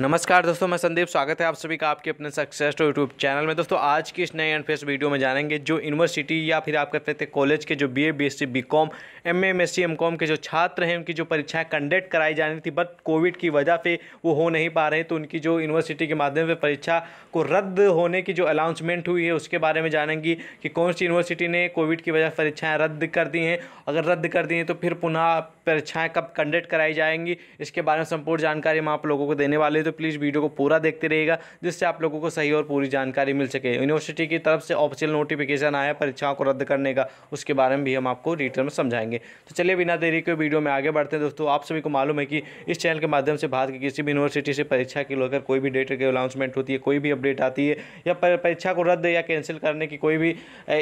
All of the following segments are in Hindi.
नमस्कार दोस्तों मैं संदीप स्वागत है आप सभी का आपके अपने सक्सेस टू यूट्यूब चैनल में दोस्तों आज की इस नए एंड फेस्ट वीडियो में जानेंगे जो यूनिवर्सिटी या फिर आप कहते थे कॉलेज के जो BA BSc BCom MA MSc MCom के जो छात्र हैं उनकी जो परीक्षाएं कंडक्ट कराई जानी थी बट कोविड की वजह से वो हो नहीं पा रहे तो उनकी जो यूनिवर्सिटी के माध्यम से परीक्षा को रद्द होने की जो अनाउंसमेंट हुई है उसके बारे में जानेंगी कि कौन सी यूनिवर्सिटी ने कोविड की वजह से परीक्षाएँ रद्द कर दी हैं अगर रद्द कर दी हैं तो फिर पुनः परीक्षाएँ कब कंडक्ट कराई जाएंगी इसके बारे में संपूर्ण जानकारी हम आप लोगों को देने वाले तो प्लीज़ वीडियो को पूरा देखते रहिएगा जिससे आप लोगों को सही और पूरी जानकारी मिल सके यूनिवर्सिटी की तरफ से ऑफिशियल नोटिफिकेशन आया परीक्षाओं को रद्द करने का उसके बारे में भी हम आपको डिटेल में समझाएंगे तो चलिए बिना देरी के वीडियो में आगे बढ़ते हैं दोस्तों आप सभी को मालूम है कि इस चैनल के माध्यम से भारत की किसी भी यूनिवर्सिटी से परीक्षा के लेकर कोई भी डेट की अनाउंसमेंट होती है कोई भी अपडेट आती है या परीक्षा को रद्द या कैंसिल करने की कोई भी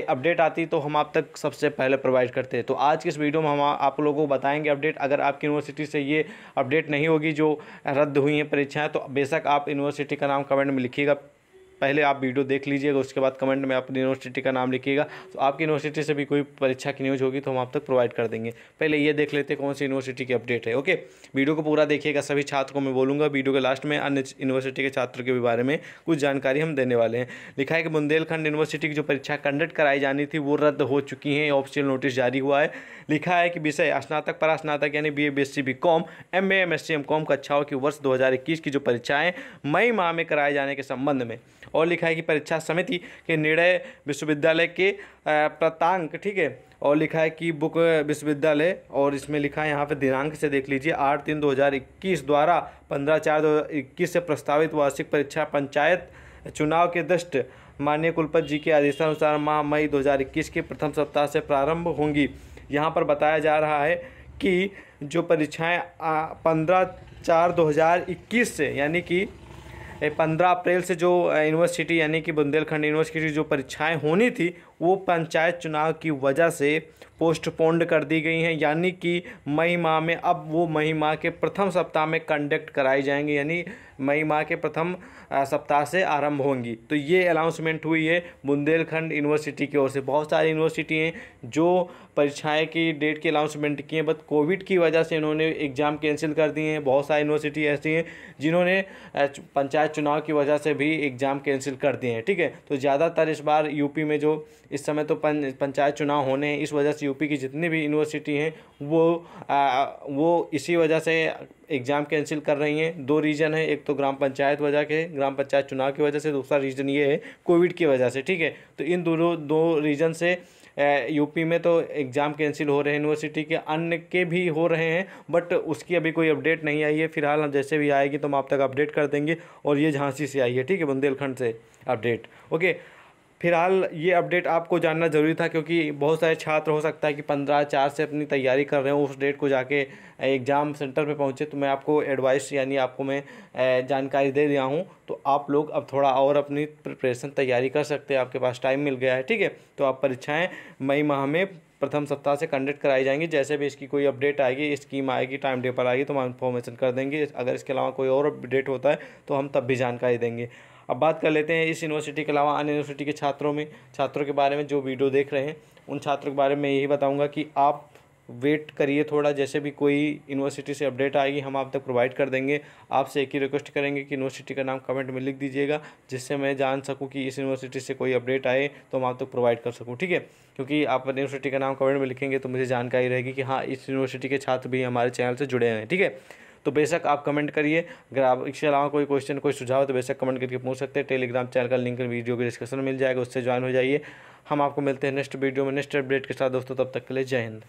अपडेट आती है तो हम आप तक सबसे पहले प्रोवाइड करते हैं तो आज की इस वीडियो में हम आप लोगों को बताएंगे अपडेट अगर आपकी यूनिवर्सिटी से ये अपडेट नहीं होगी जो रद्द हुई है परीक्षा तो बेशक आप यूनिवर्सिटी का नाम कमेंट में लिखिएगा पहले आप वीडियो देख लीजिएगा उसके बाद कमेंट में अपनी यूनिवर्सिटी का नाम लिखिएगा तो आपकी यूनिवर्सिटी से भी कोई परीक्षा की न्यूज़ होगी तो हम आप तक प्रोवाइड कर देंगे पहले ये देख लेते कौन सी यूनिवर्सिटी की अपडेट है ओके वीडियो को पूरा देखिएगा सभी छात्र को मैं बोलूँगा वीडियो के लास्ट में अन्य यूनिवर्सिटी के छात्रों के बारे में कुछ जानकारी हम देने वाले हैं लिखा है कि बुंदेलखंड यूनिवर्सिटी की जो परीक्षा कंडक्ट कराई जानी थी वो रद्द हो चुकी हैं ऑफिशियल नोटिस जारी हुआ है लिखा है कि विषय स्नातक परास्नातक यानी B A B S C B com M A M S C M com कक्षाओं की वर्ष 2021 की जो परीक्षाएं मई माह में कराए जाने के संबंध में और लिखा है कि परीक्षा समिति के निर्णय विश्वविद्यालय के प्रतांक ठीक है और लिखा है कि बुक विश्वविद्यालय और इसमें लिखा है यहाँ पे दिनांक से देख लीजिए आठ तीन दो हज़ार इक्कीस द्वारा पंद्रह चार दो हज़ार इक्कीस से प्रस्तावित वार्षिक परीक्षा पंचायत चुनाव के दृष्ट माननीय कुलपति जी के आदेशानुसार माह मई दो हज़ार इक्कीस के प्रथम सप्ताह से प्रारंभ होंगी यहाँ पर बताया जा रहा है कि जो परीक्षाएँ पंद्रह चार इक्कीस से यानी कि पंद्रह अप्रैल से जो यूनिवर्सिटी यानी कि बुंदेलखंड यूनिवर्सिटी जो परीक्षाएं होनी थी वो पंचायत चुनाव की वजह से पोस्टपोन्ड कर दी गई हैं यानी कि मई माह में अब वो मई माह के प्रथम सप्ताह में कंडक्ट कराई जाएंगी यानी मई माह के प्रथम सप्ताह से आरंभ होंगी तो ये अनाउंसमेंट हुई है बुंदेलखंड यूनिवर्सिटी की ओर से बहुत सारी यूनिवर्सिटी हैं जो परीक्षाएं की डेट की अनाउंसमेंट किए हैं बट कोविड की वजह से इन्होंने एग्ज़ाम कैंसिल कर दिए हैं बहुत सारी यूनिवर्सिटी ऐसी हैं जिन्होंने पंचायत चुनाव की वजह से भी एग्ज़ाम कैंसिल कर दिए हैं ठीक है तो ज़्यादातर इस बार यूपी में जो इस समय तो पं, पंचायत चुनाव होने हैं इस वजह से यूपी की जितनी भी यूनिवर्सिटी हैं वो आ, वो इसी वजह से एग्ज़ाम कैंसिल कर रही हैं दो रीज़न है एक तो ग्राम पंचायत वजह के ग्राम पंचायत चुनाव की वजह से दूसरा रीज़न ये है कोविड की वजह से ठीक है तो इन दोनों दो रीज़न से यूपी में तो एग्ज़ाम कैंसिल हो रहे हैं यूनिवर्सिटी के अन्य के भी हो रहे हैं बट उसकी अभी कोई अपडेट नहीं आई है फिलहाल हम जैसे भी आएगी तो हम आप तक अपडेट कर देंगे और ये झांसी से आई है ठीक है बुंदेलखंड से अपडेट ओके फिलहाल ये अपडेट आपको जानना ज़रूरी था क्योंकि बहुत सारे छात्र हो सकता है कि पंद्रह चार से अपनी तैयारी कर रहे हो उस डेट को जाके एग्ज़ाम सेंटर पे पहुँचे तो मैं आपको एडवाइस यानी आपको मैं जानकारी दे दिया हूँ तो आप लोग अब थोड़ा और अपनी प्रिपरेशन तैयारी कर सकते हैं आपके पास टाइम मिल गया है ठीक है तो आप परीक्षाएँ मई माह में प्रथम सप्ताह से कंडक्ट कराई जाएंगी जैसे भी इसकी कोई अपडेट आएगी स्कीम आएगी टाइम टेबल आएगी तो हम इन्फॉर्मेशन कर देंगे अगर इसके अलावा कोई और अपडेट होता है तो हम तब भी जानकारी देंगे अब बात कर लेते हैं इस यूनिवर्सिटी के अलावा अन्य यूनिवर्सिटी के छात्रों में छात्रों के बारे में जो वीडियो देख रहे हैं उन छात्रों के बारे में यही बताऊँगा कि आप वेट करिए थोड़ा जैसे भी कोई यूनिवर्सिटी से अपडेट आएगी हम आप तक प्रोवाइड कर देंगे आपसे एक ही रिक्वेस्ट करेंगे कि यूनिवर्सिटी का नाम कमेंट में लिख दीजिएगा जिससे मैं जान सकूं कि इस यूनिवर्सिटी से कोई अपडेट आए तो हम आप तक प्रोवाइड कर सकूं ठीक है क्योंकि आप यूनिवर्सिटी का नाम कमेंट में लिखेंगे तो मुझे जानकारी रहेगी कि हाँ इस यूनिवर्सिटी के छात्र भी हमारे चैनल से जुड़े हैं ठीक है तो बेशक आप कमेंट करिए अगर आप इसके अलावा कोई क्वेश्चन कोई सुझाव तो बेशक कमेंट करके पूछ सकते हैं टेलीग्राम चैनल का लिंक वीडियो के डिस्क्रिप्शन मिल जाएगा उससे ज्वाइन हो जाइए हम आपको मिलते हैं नेक्स्ट वीडियो में नेक्स्ट अपडेट के साथ दोस्तों तब तक के लिए जय हिंद